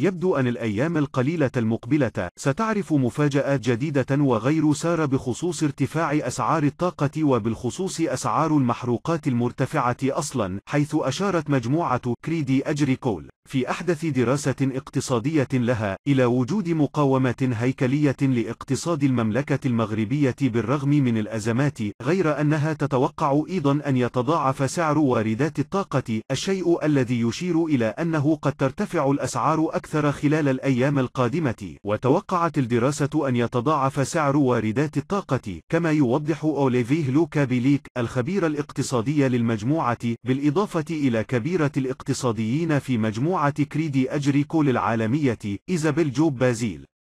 يبدو أن الأيام القليلة المقبلة ستعرف مفاجآت جديدة وغير سارة بخصوص ارتفاع أسعار الطاقة وبالخصوص أسعار المحروقات المرتفعة أصلا حيث أشارت مجموعة كريدي أجري كول في أحدث دراسة اقتصادية لها إلى وجود مقاومة هيكلية لاقتصاد المملكة المغربية بالرغم من الأزمات غير أنها تتوقع أيضا أن يتضاعف سعر واردات الطاقة الشيء الذي يشير إلى أنه قد ترتفع الأسعار أكثر خلال الأيام القادمة وتوقعت الدراسة أن يتضاعف سعر واردات الطاقة كما يوضح أوليفيه لوكا بيليك الخبير الاقتصادي للمجموعة بالإضافة إلى كبيرة الاقتصاديين في مجموعة كريدي كريدي كول العالمية إيزابيل جوب بازيل